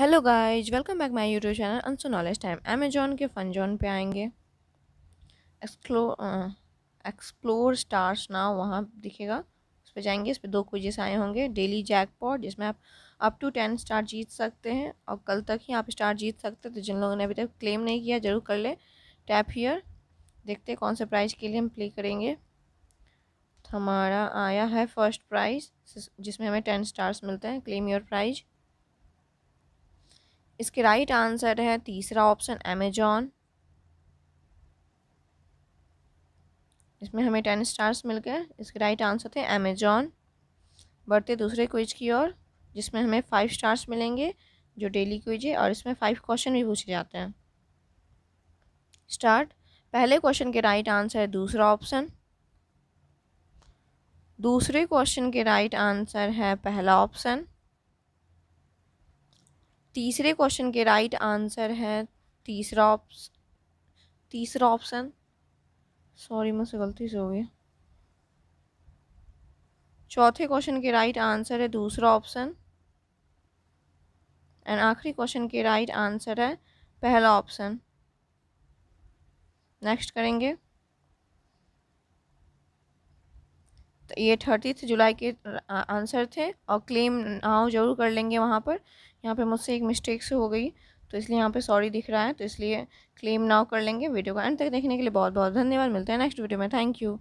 hello guys welcome back my YouTube channel अनसो knowledge time Amazon के fun zone पे आएंगे एक्सप्लो एक्सप्लोर स्टार्स ना वहाँ दिखेगा उस पर जाएंगे इस पर दो क्विजेस आए होंगे डेली जैकपॉट जिसमें आप अप टू टेन स्टार जीत सकते हैं और कल तक ही आप स्टार जीत सकते हैं तो जिन लोगों ने अभी तक क्लेम नहीं किया जरूर कर लें टैप हीयर देखते हैं कौन से प्राइज़ के लिए हम प्ले करेंगे हमारा आया है फर्स्ट प्राइज़ जिसमें हमें टेन स्टार्स मिलते हैं क्लेम योर प्राइज़ इसके राइट आंसर है तीसरा ऑप्शन अमेजॉन इसमें हमें टेन स्टार्स मिल गए इसके राइट आंसर थे अमेजॉन बढ़ते दूसरे क्विज की ओर जिसमें हमें फाइव स्टार्स मिलेंगे जो डेली क्विज है और इसमें फाइव क्वेश्चन भी पूछे जाते हैं स्टार्ट पहले क्वेश्चन के राइट आंसर है दूसरा ऑप्शन दूसरे क्वेश्चन के राइट आंसर है पहला ऑप्शन तीसरे क्वेश्चन के राइट आंसर है तीसरा ऑप्स तीसरा ऑप्शन सॉरी मुझसे गलती से हो गई चौथे क्वेश्चन के राइट आंसर है दूसरा ऑप्शन एंड आखिरी क्वेश्चन के राइट आंसर है पहला ऑप्शन नेक्स्ट करेंगे ये थर्टीथ जुलाई के आंसर थे और क्लेम नाव जरूर कर लेंगे वहाँ पर यहाँ पर मुझसे एक मिस्टेक से हो गई तो इसलिए यहाँ पे सॉरी दिख रहा है तो इसलिए क्लेम नाव कर लेंगे वीडियो को एंड तक देखने के लिए बहुत बहुत धन्यवाद मिलते हैं नेक्स्ट वीडियो में थैंक यू